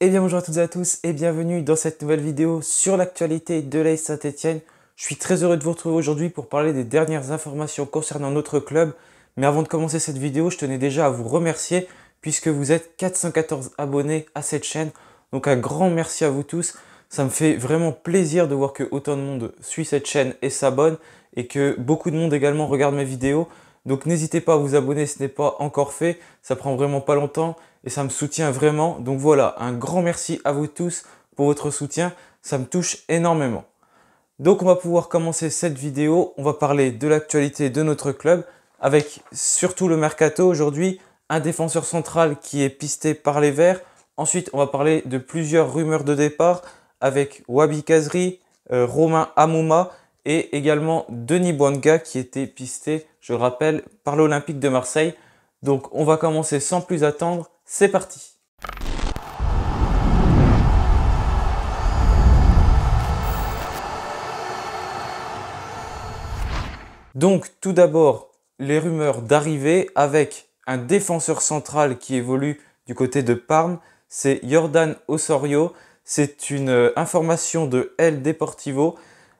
Eh bien bonjour à toutes et à tous et bienvenue dans cette nouvelle vidéo sur l'actualité de l'AS Saint-Etienne. Je suis très heureux de vous retrouver aujourd'hui pour parler des dernières informations concernant notre club. Mais avant de commencer cette vidéo, je tenais déjà à vous remercier puisque vous êtes 414 abonnés à cette chaîne. Donc un grand merci à vous tous. Ça me fait vraiment plaisir de voir que autant de monde suit cette chaîne et s'abonne et que beaucoup de monde également regarde mes vidéos. Donc n'hésitez pas à vous abonner si ce n'est pas encore fait, ça prend vraiment pas longtemps et ça me soutient vraiment. Donc voilà, un grand merci à vous tous pour votre soutien, ça me touche énormément. Donc on va pouvoir commencer cette vidéo, on va parler de l'actualité de notre club avec surtout le mercato aujourd'hui, un défenseur central qui est pisté par les Verts. Ensuite, on va parler de plusieurs rumeurs de départ avec Wabi Kazri, euh, Romain Amouma et également Denis Buanga qui était pisté, je rappelle, par l'Olympique de Marseille. Donc on va commencer sans plus attendre, c'est parti Donc tout d'abord, les rumeurs d'arrivée avec un défenseur central qui évolue du côté de Parme, c'est Jordan Osorio. C'est une euh, information de El Deportivo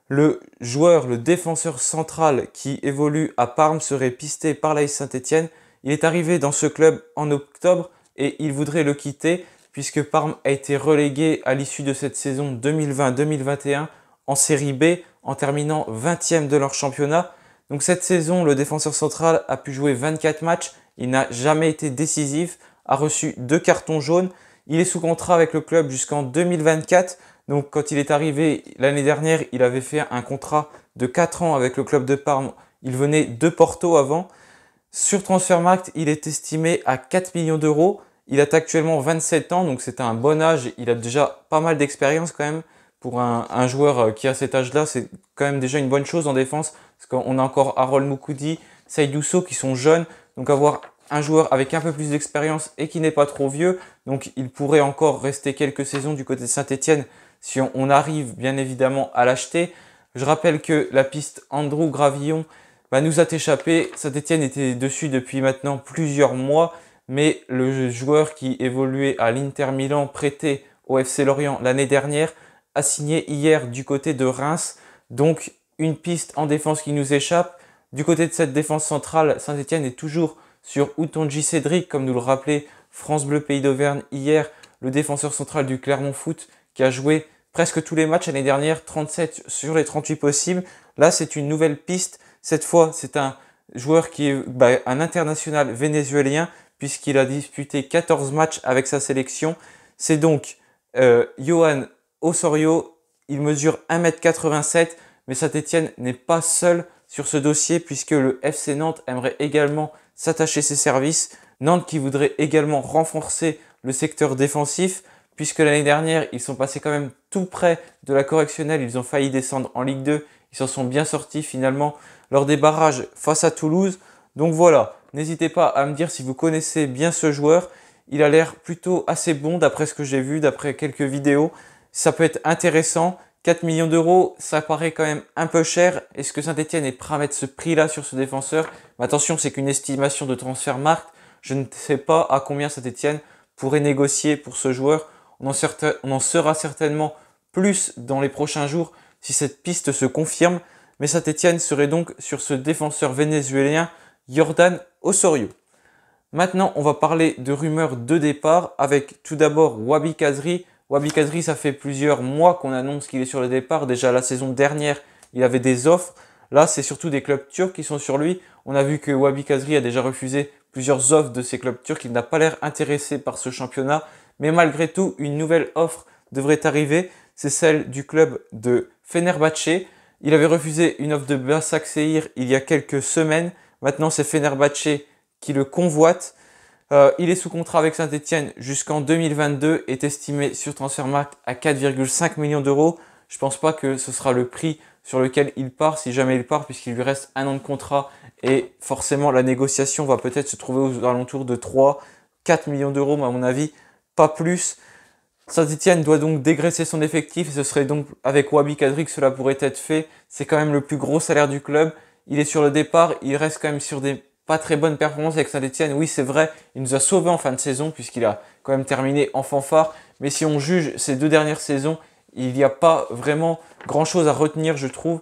le joueur, le défenseur central qui évolue à Parme serait pisté par l'AS Saint-Etienne. Il est arrivé dans ce club en octobre et il voudrait le quitter puisque Parme a été relégué à l'issue de cette saison 2020-2021 en série B en terminant 20e de leur championnat. Donc cette saison, le défenseur central a pu jouer 24 matchs, il n'a jamais été décisif, a reçu deux cartons jaunes, il est sous contrat avec le club jusqu'en 2024, donc quand il est arrivé l'année dernière, il avait fait un contrat de 4 ans avec le club de Parme. Il venait de Porto avant. Sur Transfermarkt, il est estimé à 4 millions d'euros. Il a actuellement 27 ans, donc c'est un bon âge. Il a déjà pas mal d'expérience quand même. Pour un, joueur euh, qui a cet âge-là, c'est quand même déjà une bonne chose en défense. Parce qu'on a encore Harold Moukoudi, Saïd qui sont jeunes. Donc avoir un joueur avec un peu plus d'expérience et qui n'est pas trop vieux, donc il pourrait encore rester quelques saisons du côté de Saint-Etienne si on arrive bien évidemment à l'acheter. Je rappelle que la piste Andrew Gravillon nous a échappé. Saint-Etienne était dessus depuis maintenant plusieurs mois, mais le joueur qui évoluait à l'Inter Milan prêté au FC Lorient l'année dernière a signé hier du côté de Reims. Donc une piste en défense qui nous échappe. Du côté de cette défense centrale, Saint-Etienne est toujours sur Outonji Cédric, comme nous le rappelait France Bleu Pays d'Auvergne hier, le défenseur central du Clermont Foot qui a joué presque tous les matchs l'année dernière, 37 sur les 38 possibles. Là, c'est une nouvelle piste. Cette fois, c'est un joueur qui est bah, un international vénézuélien, puisqu'il a disputé 14 matchs avec sa sélection. C'est donc euh, Johan Osorio. Il mesure 1m87, mais Saint-Etienne n'est pas seul sur ce dossier, puisque le FC Nantes aimerait également s'attacher ses services. Nantes qui voudrait également renforcer le secteur défensif puisque l'année dernière, ils sont passés quand même tout près de la correctionnelle, ils ont failli descendre en Ligue 2, ils s'en sont bien sortis finalement lors des barrages face à Toulouse. Donc voilà, n'hésitez pas à me dire si vous connaissez bien ce joueur, il a l'air plutôt assez bon d'après ce que j'ai vu, d'après quelques vidéos, ça peut être intéressant. 4 millions d'euros, ça paraît quand même un peu cher. Est-ce que Saint-Etienne est prêt à mettre ce prix-là sur ce défenseur attention, c'est qu'une estimation de transfert marque. Je ne sais pas à combien Saint-Etienne pourrait négocier pour ce joueur. On en, sera certainement plus dans les prochains jours si cette piste se confirme, mais Saint-Etienne serait donc sur ce défenseur vénézuélien Jordan Osorio. Maintenant, on va parler de rumeurs de départ avec tout d'abord Wabi Kazri. Wabi Kazri, ça fait plusieurs mois qu'on annonce qu'il est sur le départ. Déjà la saison dernière, il avait des offres. Là, c'est surtout des clubs turcs qui sont sur lui. On a vu que Wabi Kazri a déjà refusé plusieurs offres de ces clubs turcs. Il n'a pas l'air intéressé par ce championnat. Mais malgré tout, une nouvelle offre devrait arriver. C'est celle du club de Fenerbahce. Il avait refusé une offre de Basaksehir il y a quelques semaines. Maintenant, c'est Fenerbahce qui le convoite. Euh, il est sous contrat avec Saint-Etienne jusqu'en 2022, est estimé sur Transfermarkt à 4,5 millions d'euros. Je ne pense pas que ce sera le prix sur lequel il part, si jamais il part, puisqu'il lui reste un an de contrat et forcément la négociation va peut-être se trouver aux alentours de 3, 4 millions d'euros, mais à mon avis, pas plus. Saint-Etienne doit donc dégraisser son effectif et ce serait donc avec Wabi Kadri que cela pourrait être fait. C'est quand même le plus gros salaire du club. Il est sur le départ, il reste quand même sur des pas très bonnes performances avec Saint-Etienne. Oui, c'est vrai, il nous a sauvés en fin de saison puisqu'il a quand même terminé en fanfare. Mais si on juge ces deux dernières saisons, il n'y a pas vraiment grand chose à retenir, je trouve.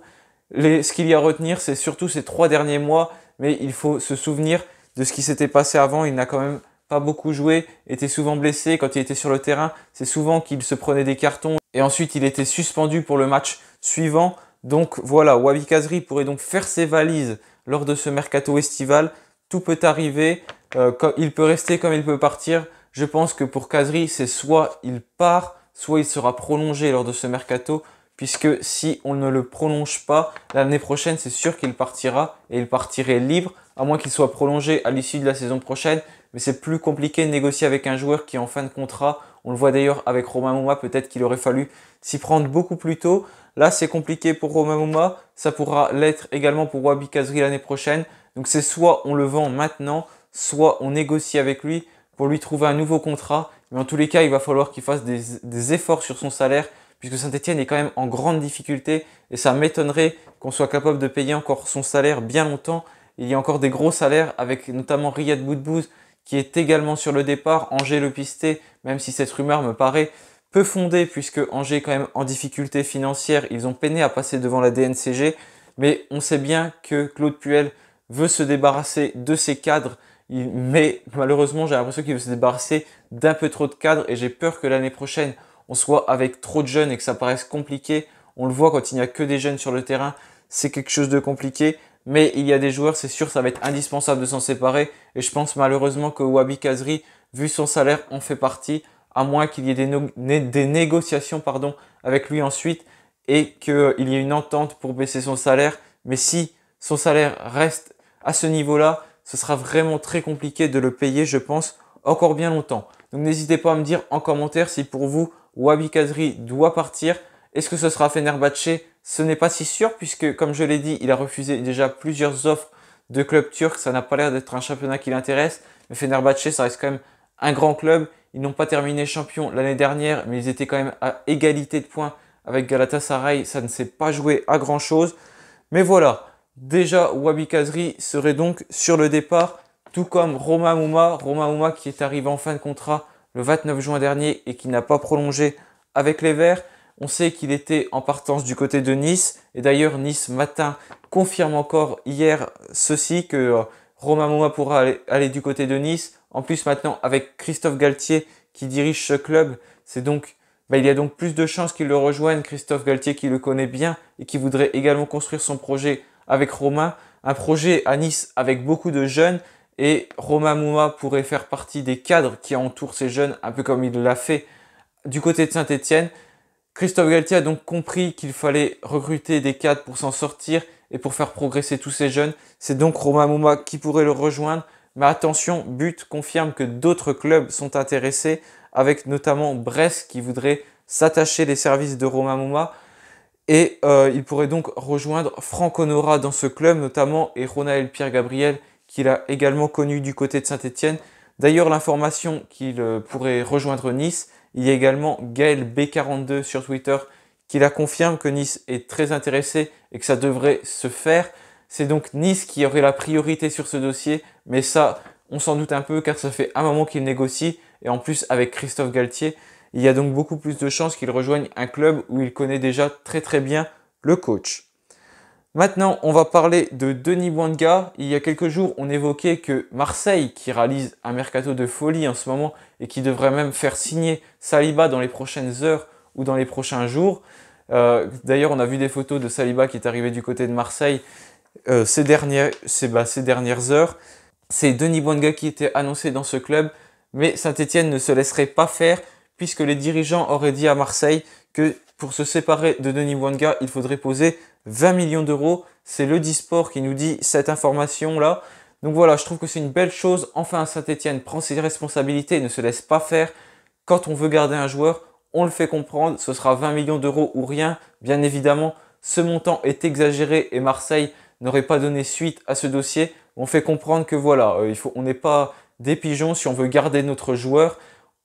ce qu'il y a à retenir, c'est surtout ces trois derniers mois, mais il faut se souvenir de ce qui s'était passé avant. Il n'a quand même pas beaucoup joué, était souvent blessé quand il était sur le terrain. C'est souvent qu'il se prenait des cartons et ensuite il était suspendu pour le match suivant. Donc voilà, Wabi Kazri pourrait donc faire ses valises lors de ce mercato estival. Tout peut arriver, euh, il peut rester comme il peut partir. Je pense que pour Kazri, c'est soit il part, soit il sera prolongé lors de ce mercato, puisque si on ne le prolonge pas, l'année prochaine, c'est sûr qu'il partira, et il partirait libre, à moins qu'il soit prolongé à l'issue de la saison prochaine, mais c'est plus compliqué de négocier avec un joueur qui est en fin de contrat. On le voit d'ailleurs avec Romain Mouma, peut-être qu'il aurait fallu s'y prendre beaucoup plus tôt. Là, c'est compliqué pour Romain Mouma, ça pourra l'être également pour Wabi Kazri l'année prochaine. Donc c'est soit on le vend maintenant, soit on négocie avec lui pour lui trouver un nouveau contrat. Mais en tous les cas, il va falloir qu'il fasse des, efforts sur son salaire puisque Saint-Etienne est quand même en grande difficulté et ça m'étonnerait qu'on soit capable de payer encore son salaire bien longtemps. Il y a encore des gros salaires avec notamment Riyad Boudbouz qui est également sur le départ. Angers le pisté, même si cette rumeur me paraît peu fondée, puisque Angers est quand même en difficulté financière. Ils ont peiné à passer devant la DNCG, mais on sait bien que Claude Puel veut se débarrasser de ses cadres. Mais malheureusement, j'ai l'impression qu'il veut se débarrasser d'un peu trop de cadres et j'ai peur que l'année prochaine, on soit avec trop de jeunes et que ça paraisse compliqué. On le voit quand il n'y a que des jeunes sur le terrain, c'est quelque chose de compliqué mais il y a des joueurs, c'est sûr, ça va être indispensable de s'en séparer. Et je pense malheureusement que Wabi Kazri, vu son salaire, en fait partie, à moins qu'il y ait des, négociations pardon, avec lui ensuite et qu'il y ait une entente pour baisser son salaire. Mais si son salaire reste à ce niveau-là, ce sera vraiment très compliqué de le payer, je pense, encore bien longtemps. Donc n'hésitez pas à me dire en commentaire si pour vous, Wabi Kazri doit partir. Est-ce que ce sera Fenerbahce ce n'est pas si sûr puisque, comme je l'ai dit, il a refusé déjà plusieurs offres de clubs turcs. Ça n'a pas l'air d'être un championnat qui l'intéresse. Mais Fenerbahçe, ça reste quand même un grand club. Ils n'ont pas terminé champion l'année dernière, mais ils étaient quand même à égalité de points avec Galatasaray. Ça ne s'est pas joué à grand chose. Mais voilà, déjà Wabi Kazri serait donc sur le départ, tout comme Roma Mouma. Roma Mouma qui est arrivé en fin de contrat le 29 juin dernier et qui n'a pas prolongé avec les Verts. On sait qu'il était en partance du côté de Nice. Et d'ailleurs, Nice matin confirme encore hier ceci que euh, Romain Mouma pourra aller, du côté de Nice. En plus, maintenant, avec Christophe Galtier qui dirige ce club, c'est donc, bah, il y a donc plus de chances qu'il le rejoigne. Christophe Galtier qui le connaît bien et qui voudrait également construire son projet avec Romain. Un projet à Nice avec beaucoup de jeunes et Romain Mouma pourrait faire partie des cadres qui entourent ces jeunes, un peu comme il l'a fait du côté de Saint-Etienne. Christophe Galtier a donc compris qu'il fallait recruter des cadres pour s'en sortir et pour faire progresser tous ces jeunes. C'est donc Romain Mouma qui pourrait le rejoindre. Mais attention, But confirme que d'autres clubs sont intéressés, avec notamment Brest qui voudrait s'attacher les services de Romain Mouma. Et euh, il pourrait donc rejoindre Franck Honora dans ce club notamment et Ronaël Pierre Gabriel qu'il a également connu du côté de Saint-Etienne. D'ailleurs l'information qu'il euh, pourrait rejoindre Nice il y a également Gaël B42 sur Twitter qui la confirme que Nice est très intéressé et que ça devrait se faire. C'est donc Nice qui aurait la priorité sur ce dossier, mais ça, on s'en doute un peu car ça fait un moment qu'il négocie et en plus avec Christophe Galtier, il y a donc beaucoup plus de chances qu'il rejoigne un club où il connaît déjà très très bien le coach. Maintenant, on va parler de Denis Bouanga. Il y a quelques jours, on évoquait que Marseille, qui réalise un mercato de folie en ce moment, et qui devrait même faire signer Saliba dans les prochaines heures ou dans les prochains jours. Euh, d'ailleurs, on a vu des photos de Saliba qui est arrivé du côté de Marseille euh, bah, ces, dernières, heures. C'est Denis Buanga qui était annoncé dans ce club, mais Saint-Etienne ne se laisserait pas faire puisque les dirigeants auraient dit à Marseille que pour se séparer de Denis Bonga, il faudrait poser 20 millions d'euros. C'est le Disport qui nous dit cette information-là. Donc voilà, je trouve que c'est une belle chose. Enfin, Saint-Etienne prend ses responsabilités et ne se laisse pas faire. Quand on veut garder un joueur, on le fait comprendre. Ce sera 20 millions d'euros ou rien. Bien évidemment, ce montant est exagéré et Marseille n'aurait pas donné suite à ce dossier. On fait comprendre que voilà, euh, il faut, on n'est pas des pigeons. Si on veut garder notre joueur,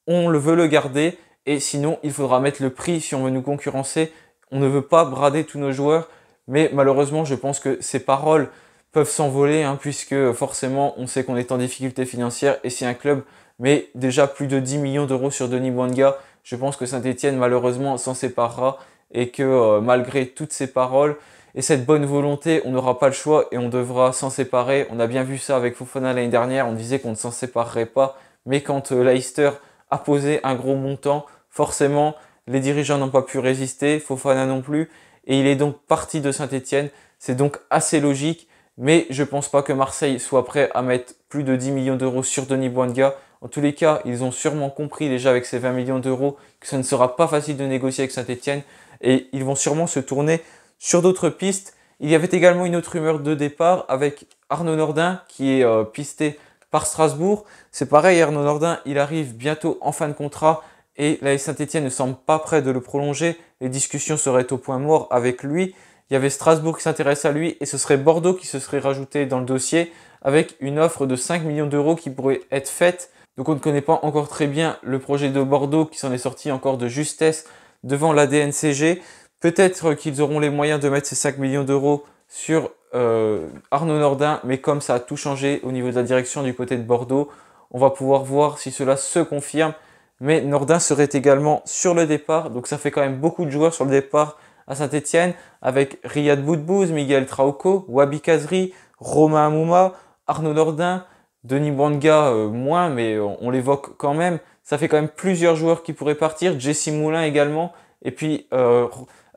on le veut le garder. Et sinon, il faudra mettre le prix si on veut nous concurrencer. On ne veut pas brader tous nos joueurs. Mais malheureusement, je pense que ces paroles peuvent s'envoler, hein, puisque euh, forcément on sait qu'on est en difficulté financière et si un club met déjà plus de 10 millions d'euros sur Denis Mwanga, je pense que Saint-Etienne malheureusement s'en séparera et que euh, malgré toutes ces paroles et cette bonne volonté, on n'aura pas le choix et on devra s'en séparer. On a bien vu ça avec Fofana l'année dernière, on disait qu'on ne s'en séparerait pas, mais quand euh, Leicester a posé un gros montant, forcément les dirigeants n'ont pas pu résister, Fofana non plus, et il est donc parti de Saint-Etienne. C'est donc assez logique mais je pense pas que Marseille soit prêt à mettre plus de 10 millions d'euros sur Denis Buanga. En tous les cas, ils ont sûrement compris déjà avec ces 20 millions d'euros que ce ne sera pas facile de négocier avec Saint-Etienne et ils vont sûrement se tourner sur d'autres pistes. Il y avait également une autre rumeur de départ avec Arnaud Nordin qui est euh, pisté par Strasbourg. C'est pareil, Arnaud Nordin, il arrive bientôt en fin de contrat et la Saint-Etienne ne semble pas prêt de le prolonger. Les discussions seraient au point mort avec lui il y avait Strasbourg qui s'intéresse à lui et ce serait Bordeaux qui se serait rajouté dans le dossier avec une offre de 5 millions d'euros qui pourrait être faite. Donc on ne connaît pas encore très bien le projet de Bordeaux qui s'en est sorti encore de justesse devant la DNCG. Peut-être qu'ils auront les moyens de mettre ces 5 millions d'euros sur euh, Arnaud Nordin, mais comme ça a tout changé au niveau de la direction du côté de Bordeaux, on va pouvoir voir si cela se confirme. Mais Nordin serait également sur le départ, donc ça fait quand même beaucoup de joueurs sur le départ à Saint-Etienne avec Riyad Boudbouz, Miguel Trauco, Wabi Kazri, Romain Amouma, Arnaud Nordin, Denis Banga euh, moins, mais on, l'évoque quand même. Ça fait quand même plusieurs joueurs qui pourraient partir, Jesse Moulin également, et puis, euh,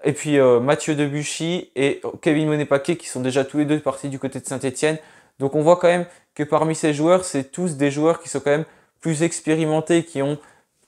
euh, Mathieu Debuchy et Kevin monet qui sont déjà tous les deux partis du côté de Saint-Etienne. Donc on voit quand même que parmi ces joueurs, c'est tous des joueurs qui sont quand même plus expérimentés, qui ont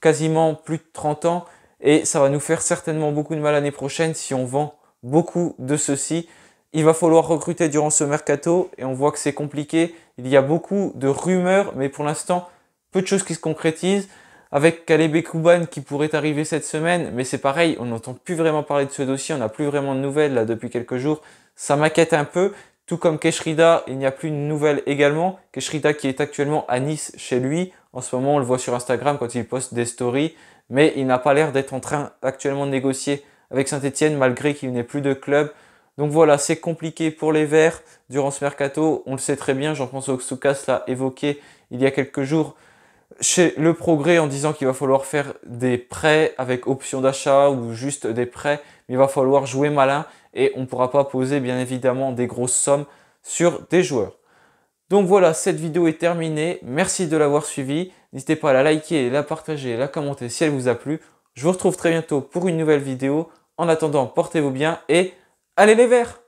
quasiment plus de 30 ans et ça va nous faire certainement beaucoup de mal l'année prochaine si on vend beaucoup de ceci. Il va falloir recruter durant ce mercato et on voit que c'est compliqué. Il y a beaucoup de rumeurs, mais pour l'instant, peu de choses qui se concrétisent. Avec Kalebe Kouban qui pourrait arriver cette semaine, mais c'est pareil, on n'entend plus vraiment parler de ce dossier, on n'a plus vraiment de nouvelles là depuis quelques jours. Ça m'inquiète un peu, tout comme Keshrida, il n'y a plus de nouvelles également. Keshrida qui est actuellement à Nice chez lui. En ce moment, on le voit sur Instagram quand il poste des stories mais il n'a pas l'air d'être en train actuellement de négocier avec Saint-Etienne malgré qu'il n'ait plus de club. Donc voilà, c'est compliqué pour les Verts durant ce mercato. On le sait très bien, Jean-François Soukas l'a évoqué il y a quelques jours chez Le Progrès en disant qu'il va falloir faire des prêts avec option d'achat ou juste des prêts. Mais il va falloir jouer malin et on ne pourra pas poser bien évidemment des grosses sommes sur des joueurs. Donc voilà, cette vidéo est terminée. Merci de l'avoir suivie. N'hésitez pas à la liker, la partager, la commenter si elle vous a plu. Je vous retrouve très bientôt pour une nouvelle vidéo. En attendant, portez-vous bien et allez les verts